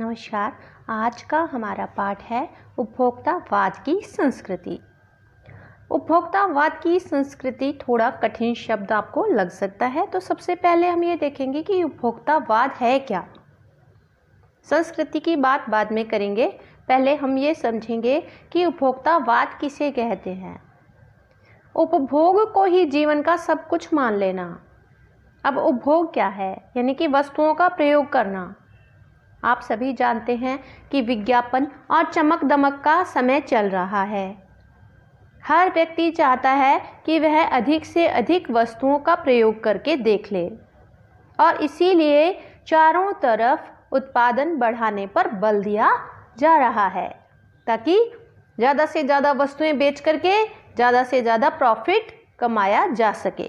नमस्कार आज का हमारा पाठ है उपभोक्तावाद की संस्कृति उपभोक्तावाद की संस्कृति थोड़ा कठिन शब्द आपको लग सकता है तो सबसे पहले हम ये देखेंगे कि उपभोक्तावाद है क्या संस्कृति की बात बाद में करेंगे पहले हम ये समझेंगे कि उपभोक्तावाद किसे कहते हैं उपभोग को ही जीवन का सब कुछ मान लेना अब उपभोग क्या है यानी कि वस्तुओं का प्रयोग करना आप सभी जानते हैं कि विज्ञापन और चमक दमक का समय चल रहा है हर व्यक्ति चाहता है कि वह अधिक से अधिक वस्तुओं का प्रयोग करके देख ले और इसीलिए चारों तरफ उत्पादन बढ़ाने पर बल दिया जा रहा है ताकि ज़्यादा से ज़्यादा वस्तुएं बेच करके ज़्यादा से ज़्यादा प्रॉफिट कमाया जा सके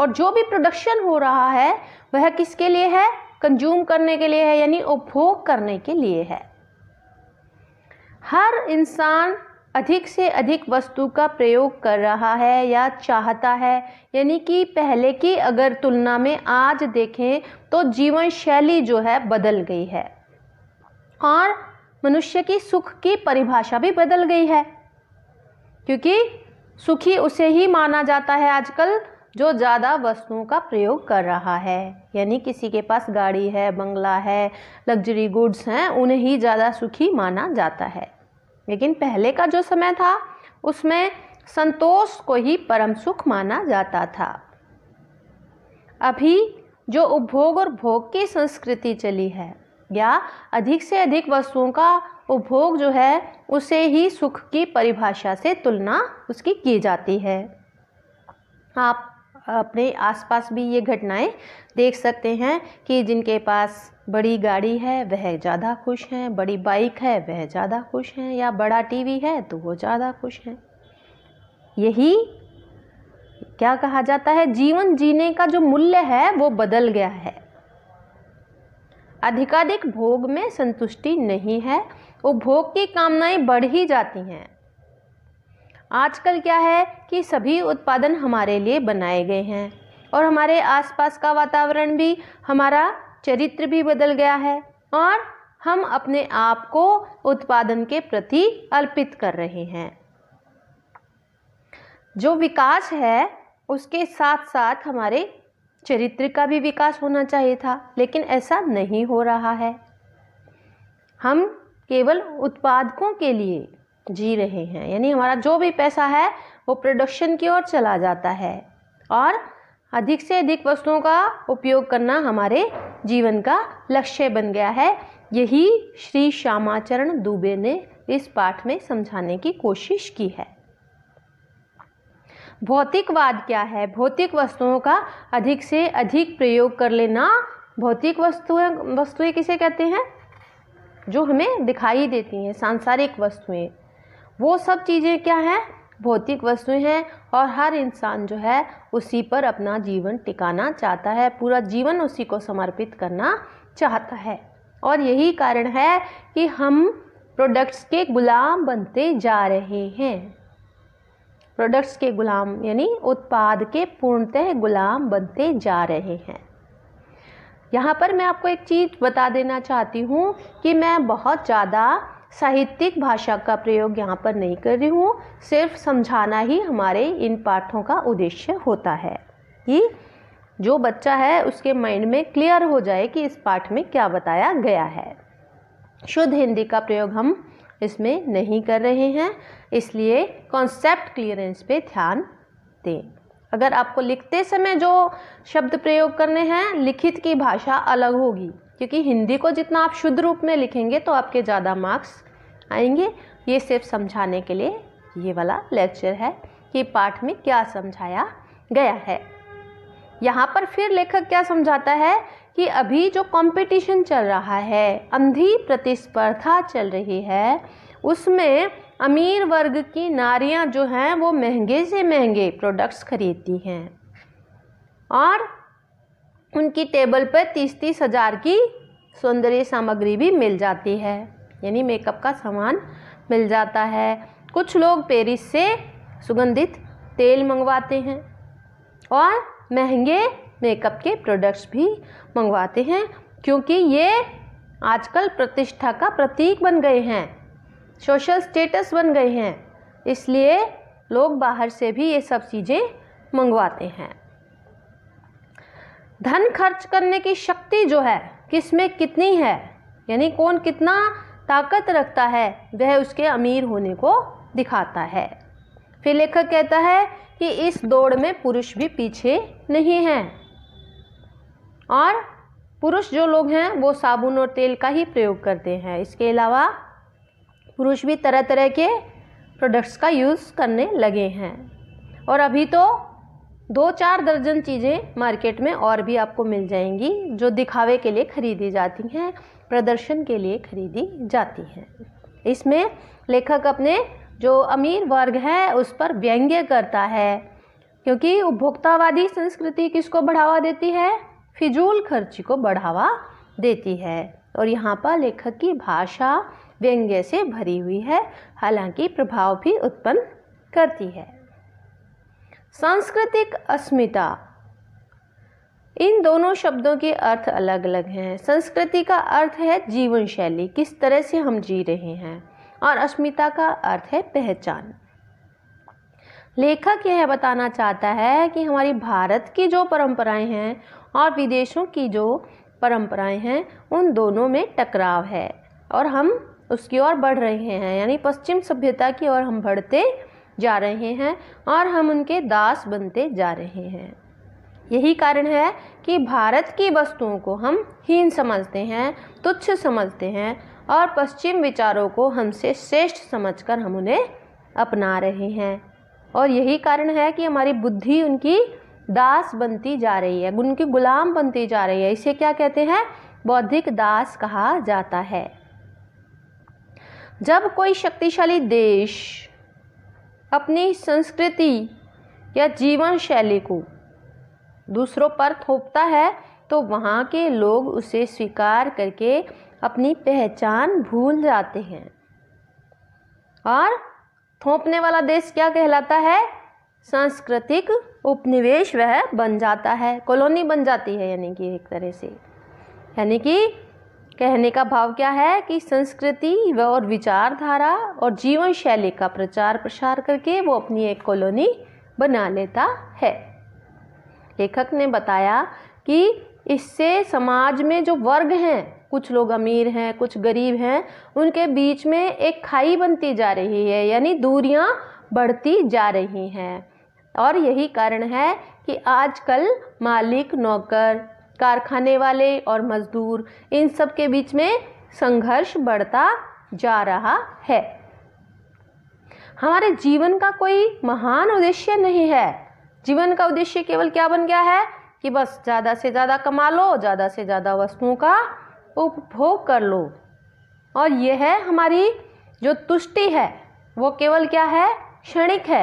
और जो भी प्रोडक्शन हो रहा है वह किसके लिए है कंज्यूम करने के लिए है यानी उपभोग करने के लिए है हर इंसान अधिक से अधिक वस्तु का प्रयोग कर रहा है या चाहता है यानी कि पहले की अगर तुलना में आज देखें तो जीवन शैली जो है बदल गई है और मनुष्य की सुख की परिभाषा भी बदल गई है क्योंकि सुखी उसे ही माना जाता है आजकल जो ज़्यादा वस्तुओं का प्रयोग कर रहा है यानी किसी के पास गाड़ी है बंगला है लग्जरी गुड्स हैं उन्हें ही ज़्यादा सुखी माना जाता है लेकिन पहले का जो समय था उसमें संतोष को ही परम सुख माना जाता था अभी जो उपभोग और भोग की संस्कृति चली है या अधिक से अधिक वस्तुओं का उपभोग जो है उसे ही सुख की परिभाषा से तुलना उसकी की जाती है आप अपने आसपास भी ये घटनाएं देख सकते हैं कि जिनके पास बड़ी गाड़ी है वह ज़्यादा खुश हैं बड़ी बाइक है वह ज़्यादा खुश हैं या बड़ा टीवी है तो वो ज़्यादा खुश हैं यही क्या कहा जाता है जीवन जीने का जो मूल्य है वो बदल गया है अधिकाधिक भोग में संतुष्टि नहीं है वो भोग की कामनाएं बढ़ ही जाती हैं आजकल क्या है कि सभी उत्पादन हमारे लिए बनाए गए हैं और हमारे आसपास का वातावरण भी हमारा चरित्र भी बदल गया है और हम अपने आप को उत्पादन के प्रति अर्पित कर रहे हैं जो विकास है उसके साथ साथ हमारे चरित्र का भी विकास होना चाहिए था लेकिन ऐसा नहीं हो रहा है हम केवल उत्पादकों के लिए जी रहे हैं यानी हमारा जो भी पैसा है वो प्रोडक्शन की ओर चला जाता है और अधिक से अधिक वस्तुओं का उपयोग करना हमारे जीवन का लक्ष्य बन गया है यही श्री श्यामाचरण दुबे ने इस पाठ में समझाने की कोशिश की है भौतिकवाद क्या है भौतिक वस्तुओं का अधिक से अधिक प्रयोग कर लेना भौतिक वस्तुएं वस्तुएं किसे कहते हैं जो हमें दिखाई देती हैं सांसारिक वस्तुएं वो सब चीज़ें क्या हैं भौतिक वस्तुएं हैं और हर इंसान जो है उसी पर अपना जीवन टिकाना चाहता है पूरा जीवन उसी को समर्पित करना चाहता है और यही कारण है कि हम प्रोडक्ट्स के गुलाम बनते जा रहे हैं प्रोडक्ट्स के गुलाम यानी उत्पाद के पूर्णतः गुलाम बनते जा रहे हैं यहाँ पर मैं आपको एक चीज़ बता देना चाहती हूँ कि मैं बहुत ज़्यादा साहित्यिक भाषा का प्रयोग यहाँ पर नहीं कर रही हूँ सिर्फ समझाना ही हमारे इन पाठों का उद्देश्य होता है कि जो बच्चा है उसके माइंड में क्लियर हो जाए कि इस पाठ में क्या बताया गया है शुद्ध हिंदी का प्रयोग हम इसमें नहीं कर रहे हैं इसलिए कॉन्सेप्ट क्लियरेंस पे ध्यान दें अगर आपको लिखते समय जो शब्द प्रयोग करने हैं लिखित की भाषा अलग होगी क्योंकि हिंदी को जितना आप शुद्ध रूप में लिखेंगे तो आपके ज़्यादा मार्क्स आएंगे ये सिर्फ समझाने के लिए ये वाला लेक्चर है कि पाठ में क्या समझाया गया है यहाँ पर फिर लेखक क्या समझाता है कि अभी जो कंपटीशन चल रहा है अंधी प्रतिस्पर्धा चल रही है उसमें अमीर वर्ग की नारियाँ जो हैं वो महंगे से महंगे प्रोडक्ट्स खरीदती हैं और उनकी टेबल पर तीस तीस हज़ार की सौंदर्य सामग्री भी मिल जाती है यानी मेकअप का सामान मिल जाता है कुछ लोग पेरिस से सुगंधित तेल मंगवाते हैं और महंगे मेकअप के प्रोडक्ट्स भी मंगवाते हैं क्योंकि ये आजकल प्रतिष्ठा का प्रतीक बन गए हैं सोशल स्टेटस बन गए हैं इसलिए लोग बाहर से भी ये सब चीज़ें मंगवाते हैं धन खर्च करने की शक्ति जो है किस में कितनी है यानी कौन कितना ताकत रखता है वह उसके अमीर होने को दिखाता है फिर लेखक कहता है कि इस दौड़ में पुरुष भी पीछे नहीं हैं और पुरुष जो लोग हैं वो साबुन और तेल का ही प्रयोग करते हैं इसके अलावा पुरुष भी तरह तरह के प्रोडक्ट्स का यूज़ करने लगे हैं और अभी तो दो चार दर्जन चीज़ें मार्केट में और भी आपको मिल जाएंगी जो दिखावे के लिए खरीदी जाती हैं प्रदर्शन के लिए खरीदी जाती हैं इसमें लेखक अपने जो अमीर वर्ग है उस पर व्यंग्य करता है क्योंकि उपभोक्तावादी संस्कृति किसको बढ़ावा देती है फिजूल खर्ची को बढ़ावा देती है और यहाँ पर लेखक की भाषा व्यंग्य से भरी हुई है हालांकि प्रभाव भी उत्पन्न करती है सांस्कृतिक अस्मिता इन दोनों शब्दों के अर्थ अलग अलग हैं संस्कृति का अर्थ है जीवन शैली किस तरह से हम जी रहे हैं और अस्मिता का अर्थ है पहचान लेखक यह बताना चाहता है कि हमारी भारत की जो परंपराएं हैं और विदेशों की जो परंपराएं हैं उन दोनों में टकराव है और हम उसकी ओर बढ़ रहे हैं यानी पश्चिम सभ्यता की ओर हम बढ़ते जा रहे हैं और हम उनके दास बनते जा रहे हैं यही कारण है कि भारत की वस्तुओं को हम हीन समझते हैं तुच्छ समझते हैं और पश्चिम विचारों को हमसे श्रेष्ठ समझकर हम उन्हें अपना रहे हैं और यही कारण है कि हमारी बुद्धि उनकी दास बनती जा रही है उनकी गुलाम बनती जा रही है इसे क्या कहते हैं बौद्धिक दास कहा जाता है जब कोई शक्तिशाली देश अपनी संस्कृति या जीवन शैली को दूसरों पर थोपता है तो वहाँ के लोग उसे स्वीकार करके अपनी पहचान भूल जाते हैं और थोपने वाला देश क्या कहलाता है सांस्कृतिक उपनिवेश वह बन जाता है कॉलोनी बन जाती है यानी कि एक तरह से यानी कि कहने का भाव क्या है कि संस्कृति व और विचारधारा और जीवन शैली का प्रचार प्रसार करके वो अपनी एक कॉलोनी बना लेता है लेखक ने बताया कि इससे समाज में जो वर्ग हैं कुछ लोग अमीर हैं कुछ गरीब हैं उनके बीच में एक खाई बनती जा रही है यानी दूरियां बढ़ती जा रही हैं और यही कारण है कि आजकल मालिक नौकर कारखाने वाले और मज़दूर इन सब के बीच में संघर्ष बढ़ता जा रहा है हमारे जीवन का कोई महान उद्देश्य नहीं है जीवन का उद्देश्य केवल क्या बन गया है कि बस ज़्यादा से ज़्यादा कमा लो ज़्यादा से ज़्यादा वस्तुओं का उपभोग कर लो और यह है हमारी जो तुष्टि है वो केवल क्या है क्षणिक है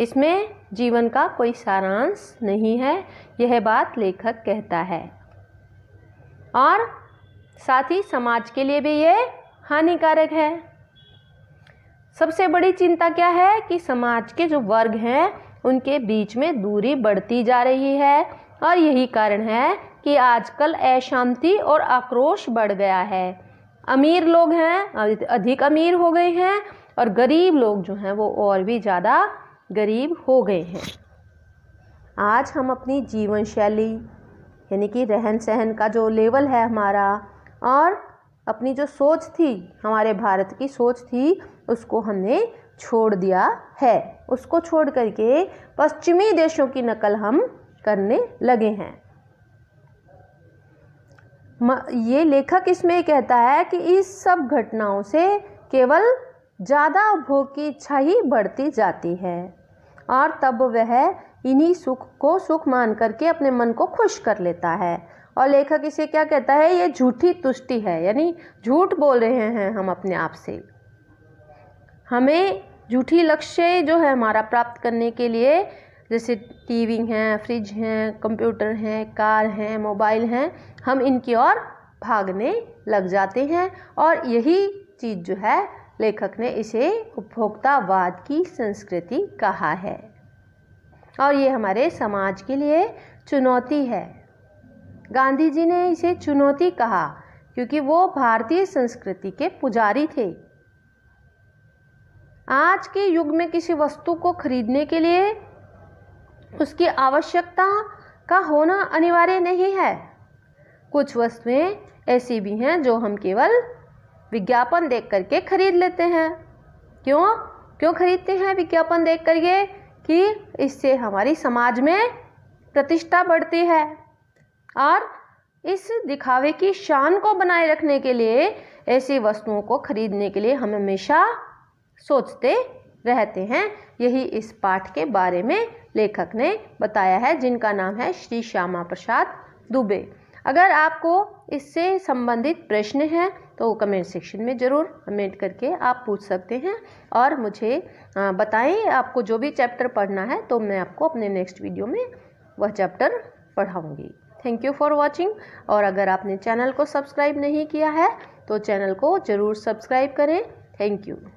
इसमें जीवन का कोई सारांश नहीं है यह बात लेखक कहता है और साथ ही समाज के लिए भी ये हानिकारक है सबसे बड़ी चिंता क्या है कि समाज के जो वर्ग हैं उनके बीच में दूरी बढ़ती जा रही है और यही कारण है कि आजकल अशांति और आक्रोश बढ़ गया है अमीर लोग हैं अधिक अमीर हो गए हैं और गरीब लोग जो हैं वो और भी ज़्यादा गरीब हो गए हैं आज हम अपनी जीवन शैली यानी कि रहन सहन का जो लेवल है हमारा और अपनी जो सोच थी हमारे भारत की सोच थी उसको हमने छोड़ दिया है उसको छोड़ करके पश्चिमी देशों की नकल हम करने लगे हैं ये लेखक इसमें कहता है कि इस सब घटनाओं से केवल ज़्यादा भोग की इच्छा ही बढ़ती जाती है और तब वह इन्हीं सुख को सुख मान करके अपने मन को खुश कर लेता है और लेखक इसे क्या कहता है ये झूठी तुष्टि है यानी झूठ बोल रहे हैं हम अपने आप से हमें झूठी लक्ष्य जो है हमारा प्राप्त करने के लिए जैसे टीवी हैं फ्रिज हैं कंप्यूटर हैं कार हैं मोबाइल हैं हम इनकी ओर भागने लग जाते हैं और यही चीज़ जो है लेखक ने इसे उपभोक्तावाद की संस्कृति कहा है और ये हमारे समाज के लिए चुनौती है गांधी जी ने इसे चुनौती कहा क्योंकि वो भारतीय संस्कृति के पुजारी थे आज के युग में किसी वस्तु को खरीदने के लिए उसकी आवश्यकता का होना अनिवार्य नहीं है कुछ वस्तुएं ऐसी भी हैं जो हम केवल विज्ञापन देख करके खरीद लेते हैं क्यों क्यों खरीदते हैं विज्ञापन देख करके कि इससे हमारी समाज में प्रतिष्ठा बढ़ती है और इस दिखावे की शान को बनाए रखने के लिए ऐसी वस्तुओं को खरीदने के लिए हम हमेशा सोचते रहते हैं यही इस पाठ के बारे में लेखक ने बताया है जिनका नाम है श्री श्यामा प्रसाद दुबे अगर आपको इससे संबंधित प्रश्न हैं तो कमेंट सेक्शन में ज़रूर कमेंट करके आप पूछ सकते हैं और मुझे बताएं आपको जो भी चैप्टर पढ़ना है तो मैं आपको अपने नेक्स्ट वीडियो में वह चैप्टर पढ़ाऊँगी थैंक यू फॉर वॉचिंग और अगर आपने चैनल को सब्सक्राइब नहीं किया है तो चैनल को ज़रूर सब्सक्राइब करें थैंक यू